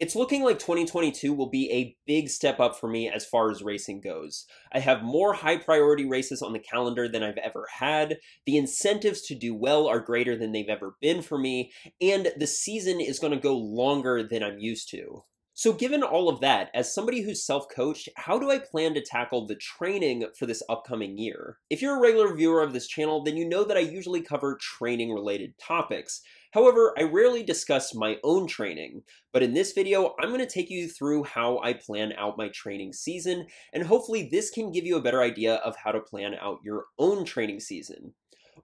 It's looking like 2022 will be a big step up for me as far as racing goes. I have more high priority races on the calendar than I've ever had, the incentives to do well are greater than they've ever been for me, and the season is going to go longer than I'm used to. So, given all of that, as somebody who's self coached, how do I plan to tackle the training for this upcoming year? If you're a regular viewer of this channel, then you know that I usually cover training related topics. However, I rarely discuss my own training, but in this video, I'm going to take you through how I plan out my training season, and hopefully, this can give you a better idea of how to plan out your own training season.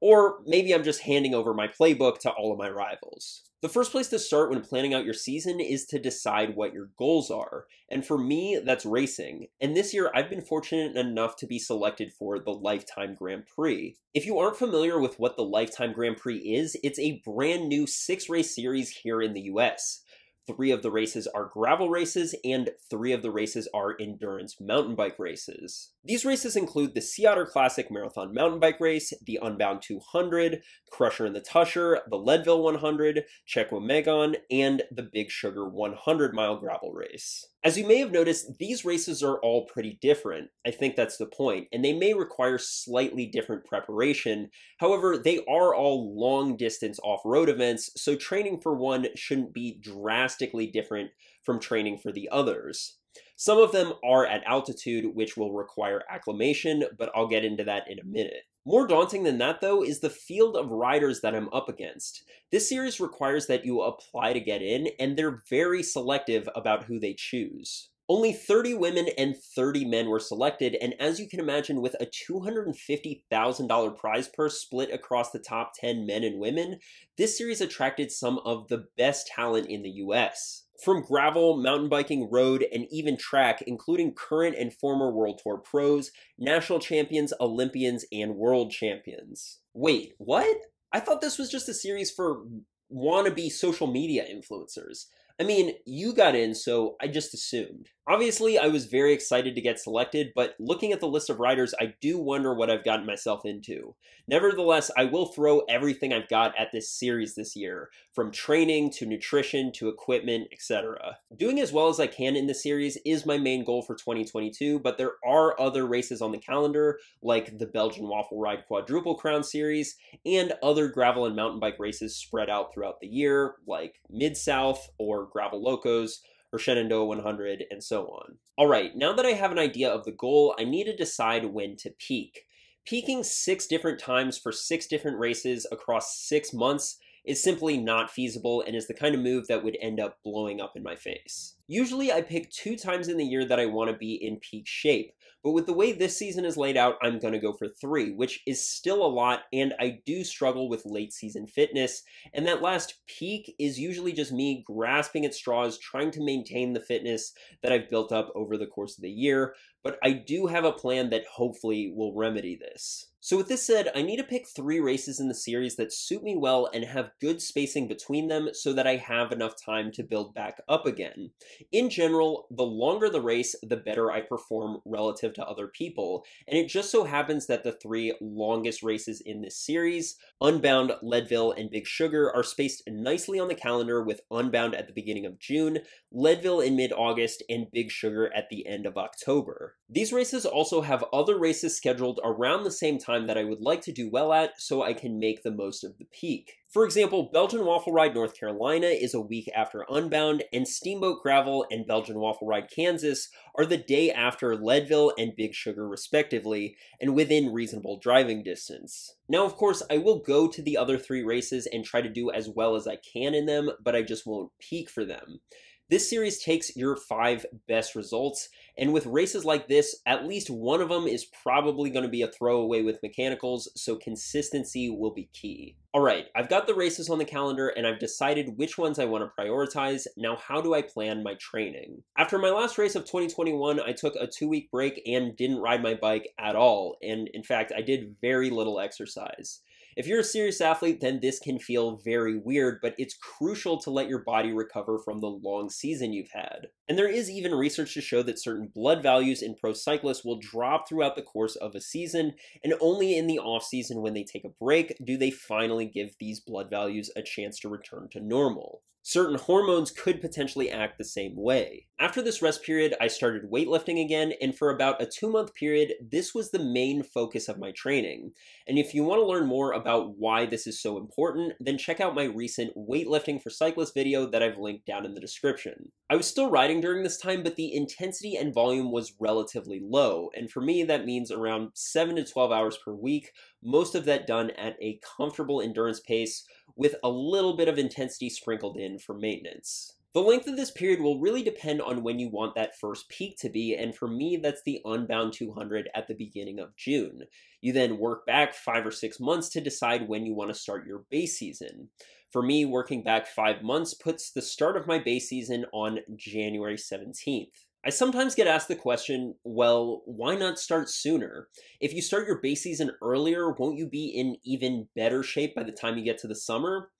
Or maybe I'm just handing over my playbook to all of my rivals. The first place to start when planning out your season is to decide what your goals are. And for me, that's racing. And this year, I've been fortunate enough to be selected for the Lifetime Grand Prix. If you aren't familiar with what the Lifetime Grand Prix is, it's a brand new six race series here in the US. Three of the races are gravel races, and three of the races are endurance mountain bike races. These races include the Sea Otter Classic Marathon Mountain Bike Race, the Unbound 200, Crusher and the Tusher, the Leadville 100, Czechomegon, and the Big Sugar 100 mile gravel race. As you may have noticed, these races are all pretty different. I think that's the point, and they may require slightly different preparation. However, they are all long distance off road events, so training for one shouldn't be drastically different from training for the others. Some of them are at altitude, which will require acclimation, but I'll get into that in a minute. More daunting than that, though, is the field of riders that I'm up against. This series requires that you apply to get in, and they're very selective about who they choose. Only 30 women and 30 men were selected, and as you can imagine, with a $250,000 prize purse split across the top 10 men and women, this series attracted some of the best talent in the US from gravel, mountain biking, road, and even track, including current and former World Tour pros, national champions, Olympians, and world champions. Wait, what? I thought this was just a series for wannabe social media influencers. I mean, you got in, so I just assumed. Obviously, I was very excited to get selected, but looking at the list of riders, I do wonder what I've gotten myself into. Nevertheless, I will throw everything I've got at this series this year, from training to nutrition to equipment, etc. Doing as well as I can in this series is my main goal for 2022, but there are other races on the calendar, like the Belgian Waffle Ride Quadruple Crown Series, and other gravel and mountain bike races spread out throughout the year, like Mid South or Gravel Locos or Shenandoah 100 and so on. All right, now that I have an idea of the goal, I need to decide when to peak. Peaking six different times for six different races across six months is simply not feasible and is the kind of move that would end up blowing up in my face. Usually I pick two times in the year that I want to be in peak shape, but with the way this season is laid out, I'm going to go for three, which is still a lot, and I do struggle with late season fitness, and that last peak is usually just me grasping at straws trying to maintain the fitness that I've built up over the course of the year, but I do have a plan that hopefully will remedy this. So with this said, I need to pick three races in the series that suit me well and have good spacing between them so that I have enough time to build back up again. In general, the longer the race, the better I perform relative to other people, and it just so happens that the three longest races in this series, Unbound, Leadville, and Big Sugar, are spaced nicely on the calendar with Unbound at the beginning of June, Leadville in mid-August, and Big Sugar at the end of October. These races also have other races scheduled around the same time time that I would like to do well at so I can make the most of the peak. For example, Belgian Waffle Ride North Carolina is a week after Unbound, and Steamboat Gravel and Belgian Waffle Ride Kansas are the day after Leadville and Big Sugar, respectively, and within reasonable driving distance. Now, of course, I will go to the other three races and try to do as well as I can in them, but I just won't peak for them. This series takes your five best results, and with races like this, at least one of them is probably going to be a throwaway with mechanicals, so consistency will be key. Alright, I've got the races on the calendar and I've decided which ones I want to prioritize. Now how do I plan my training? After my last race of 2021, I took a two week break and didn't ride my bike at all, and in fact I did very little exercise. If you're a serious athlete, then this can feel very weird, but it's crucial to let your body recover from the long season you've had. And there is even research to show that certain blood values in pro cyclists will drop throughout the course of a season, and only in the off season, when they take a break do they finally give these blood values a chance to return to normal. Certain hormones could potentially act the same way. After this rest period, I started weightlifting again, and for about a two month period, this was the main focus of my training. And if you want to learn more about why this is so important, then check out my recent weightlifting for cyclists video that I've linked down in the description. I was still riding during this time, but the intensity and volume was relatively low. And for me, that means around 7 to 12 hours per week, most of that done at a comfortable endurance pace with a little bit of intensity sprinkled in for maintenance. The length of this period will really depend on when you want that first peak to be, and for me, that's the Unbound 200 at the beginning of June. You then work back five or six months to decide when you want to start your base season. For me, working back five months puts the start of my base season on January 17th. I sometimes get asked the question, well, why not start sooner? If you start your base season earlier, won't you be in even better shape by the time you get to the summer?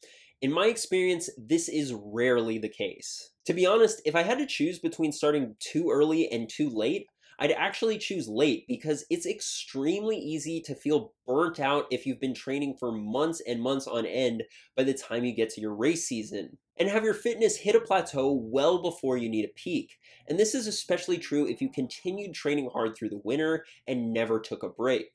In my experience, this is rarely the case. To be honest, if I had to choose between starting too early and too late, I'd actually choose late because it's extremely easy to feel burnt out if you've been training for months and months on end by the time you get to your race season. And have your fitness hit a plateau well before you need a peak. And this is especially true if you continued training hard through the winter and never took a break.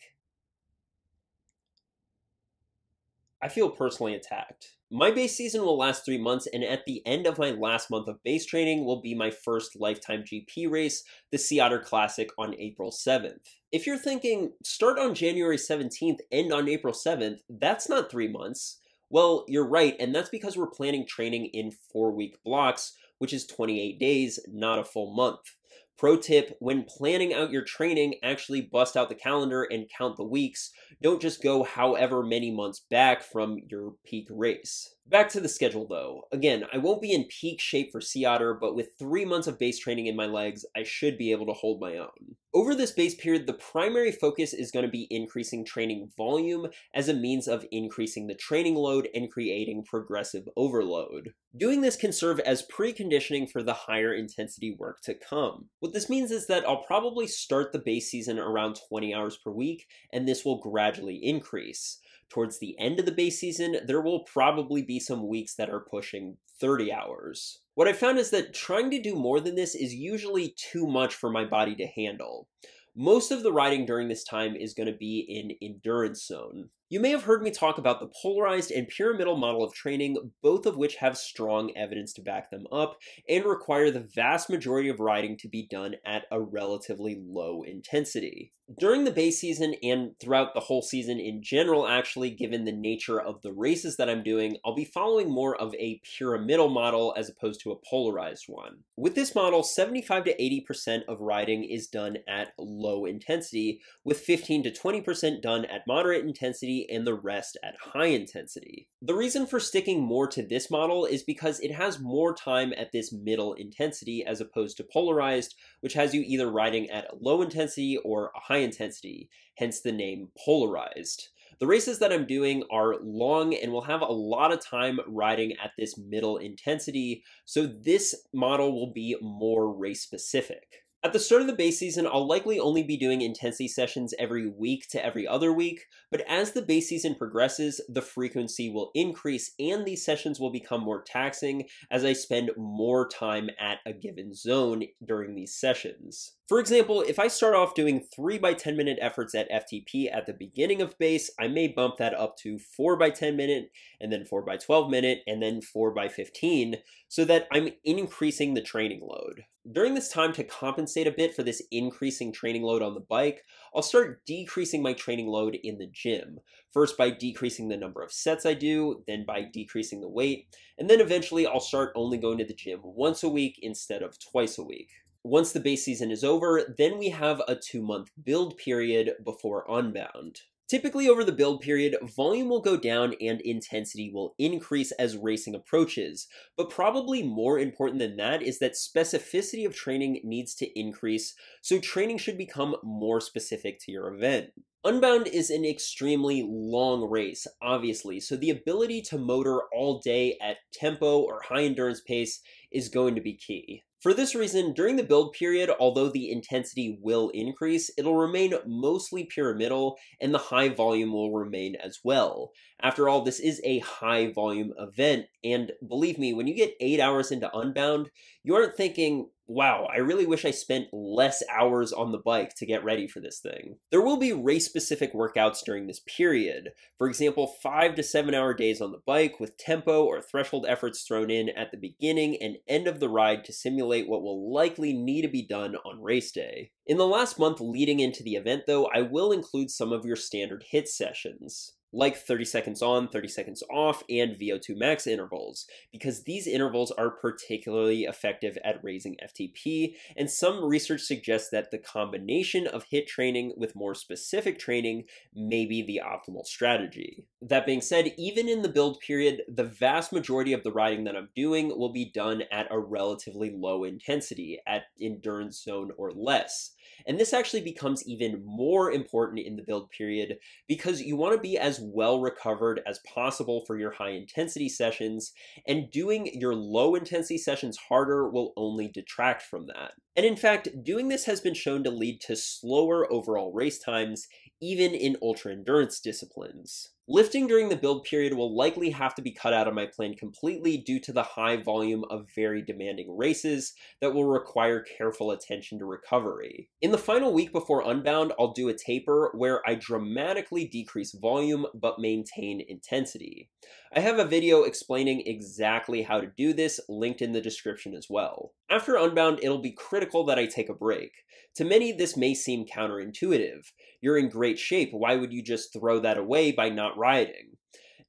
I feel personally attacked. My base season will last three months, and at the end of my last month of base training will be my first lifetime GP race, the Sea Otter Classic on April 7th. If you're thinking, start on January 17th, end on April 7th, that's not three months. Well, you're right, and that's because we're planning training in four week blocks, which is 28 days, not a full month. Pro tip when planning out your training, actually bust out the calendar and count the weeks. Don't just go however many months back from your peak race. Back to the schedule though. Again, I won't be in peak shape for Sea Otter, but with three months of base training in my legs, I should be able to hold my own. Over this base period, the primary focus is going to be increasing training volume as a means of increasing the training load and creating progressive overload. Doing this can serve as preconditioning for the higher intensity work to come. What this means is that I'll probably start the base season around 20 hours per week, and this will gradually increase. Towards the end of the base season, there will probably be some weeks that are pushing 30 hours. What I found is that trying to do more than this is usually too much for my body to handle. Most of the riding during this time is going to be in endurance zone. You may have heard me talk about the polarized and pyramidal model of training, both of which have strong evidence to back them up and require the vast majority of riding to be done at a relatively low intensity. During the base season and throughout the whole season in general, actually, given the nature of the races that I'm doing, I'll be following more of a pyramidal model as opposed to a polarized one. With this model, 75 to 80% of riding is done at low intensity, with 15 to 20% done at moderate intensity and the rest at high intensity. The reason for sticking more to this model is because it has more time at this middle intensity as opposed to polarized, which has you either riding at a low intensity or a high intensity, hence the name polarized. The races that I'm doing are long and will have a lot of time riding at this middle intensity, so this model will be more race specific. At the start of the base season, I'll likely only be doing intensity sessions every week to every other week, but as the base season progresses, the frequency will increase and these sessions will become more taxing as I spend more time at a given zone during these sessions. For example, if I start off doing 3 by 10 minute efforts at FTP at the beginning of base, I may bump that up to 4 by 10 minute, and then 4 by 12 minute, and then 4 by 15, so that I'm increasing the training load. During this time to compensate a bit for this increasing training load on the bike, I'll start decreasing my training load in the gym. First by decreasing the number of sets I do, then by decreasing the weight, and then eventually I'll start only going to the gym once a week instead of twice a week. Once the base season is over, then we have a two month build period before Unbound. Typically over the build period, volume will go down and intensity will increase as racing approaches, but probably more important than that is that specificity of training needs to increase, so training should become more specific to your event. Unbound is an extremely long race, obviously, so the ability to motor all day at tempo or high endurance pace is going to be key. For this reason, during the build period, although the intensity will increase, it'll remain mostly pyramidal and the high volume will remain as well. After all, this is a high volume event, and believe me, when you get 8 hours into Unbound, you aren't thinking, wow, I really wish I spent less hours on the bike to get ready for this thing. There will be race specific workouts during this period. For example, five to seven hour days on the bike with tempo or threshold efforts thrown in at the beginning and end of the ride to simulate what will likely need to be done on race day. In the last month leading into the event, though, I will include some of your standard hit sessions like 30 seconds on, 30 seconds off, and VO2 max intervals, because these intervals are particularly effective at raising FTP, and some research suggests that the combination of HIT training with more specific training may be the optimal strategy. That being said, even in the build period, the vast majority of the riding that I'm doing will be done at a relatively low intensity, at endurance zone or less. And this actually becomes even more important in the build period because you want to be as well recovered as possible for your high intensity sessions, and doing your low intensity sessions harder will only detract from that. And in fact, doing this has been shown to lead to slower overall race times, even in ultra endurance disciplines. Lifting during the build period will likely have to be cut out of my plan completely due to the high volume of very demanding races that will require careful attention to recovery. In the final week before Unbound, I'll do a taper where I dramatically decrease volume but maintain intensity. I have a video explaining exactly how to do this linked in the description as well. After Unbound, it'll be critical that I take a break. To many, this may seem counterintuitive. You're in great shape, why would you just throw that away by not riding?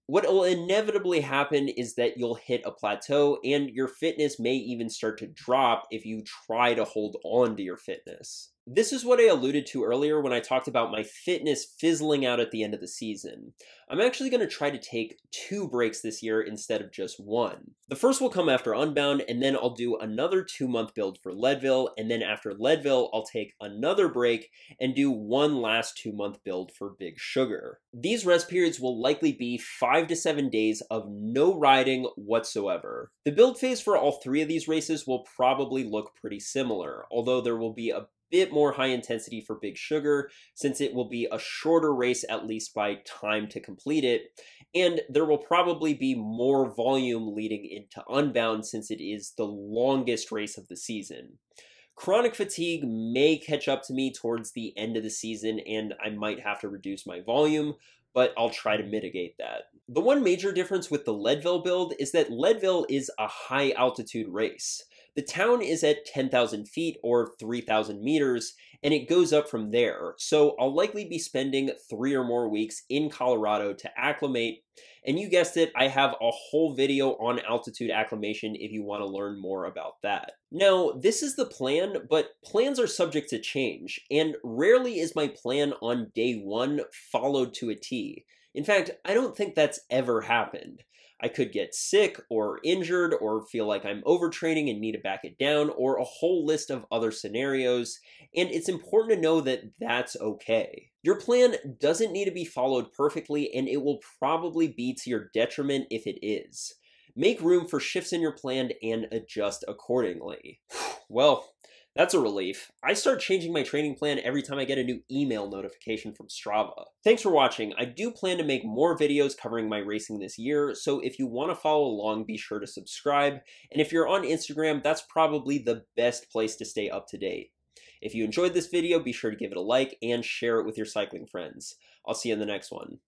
What will inevitably happen is that you'll hit a plateau and your fitness may even start to drop if you try to hold on to your fitness. This is what I alluded to earlier when I talked about my fitness fizzling out at the end of the season. I'm actually going to try to take two breaks this year instead of just one. The first will come after Unbound, and then I'll do another two month build for Leadville, and then after Leadville, I'll take another break and do one last two month build for Big Sugar. These rest periods will likely be five to seven days of no riding whatsoever. The build phase for all three of these races will probably look pretty similar, although there will be a bit more high intensity for Big Sugar since it will be a shorter race at least by time to complete it. And there will probably be more volume leading into Unbound since it is the longest race of the season. Chronic fatigue may catch up to me towards the end of the season and I might have to reduce my volume, but I'll try to mitigate that. The one major difference with the Leadville build is that Leadville is a high altitude race. The town is at 10,000 feet or 3,000 meters, and it goes up from there. So I'll likely be spending three or more weeks in Colorado to acclimate. And you guessed it, I have a whole video on altitude acclimation if you want to learn more about that. Now, this is the plan, but plans are subject to change, and rarely is my plan on day one followed to a T. In fact, I don't think that's ever happened. I could get sick or injured or feel like I'm overtraining and need to back it down, or a whole list of other scenarios. And it's important to know that that's okay. Your plan doesn't need to be followed perfectly, and it will probably be to your detriment if it is. Make room for shifts in your plan and adjust accordingly. Well, that's a relief. I start changing my training plan every time I get a new email notification from Strava. Thanks for watching. I do plan to make more videos covering my racing this year, so if you want to follow along, be sure to subscribe. And if you're on Instagram, that's probably the best place to stay up to date. If you enjoyed this video, be sure to give it a like and share it with your cycling friends. I'll see you in the next one.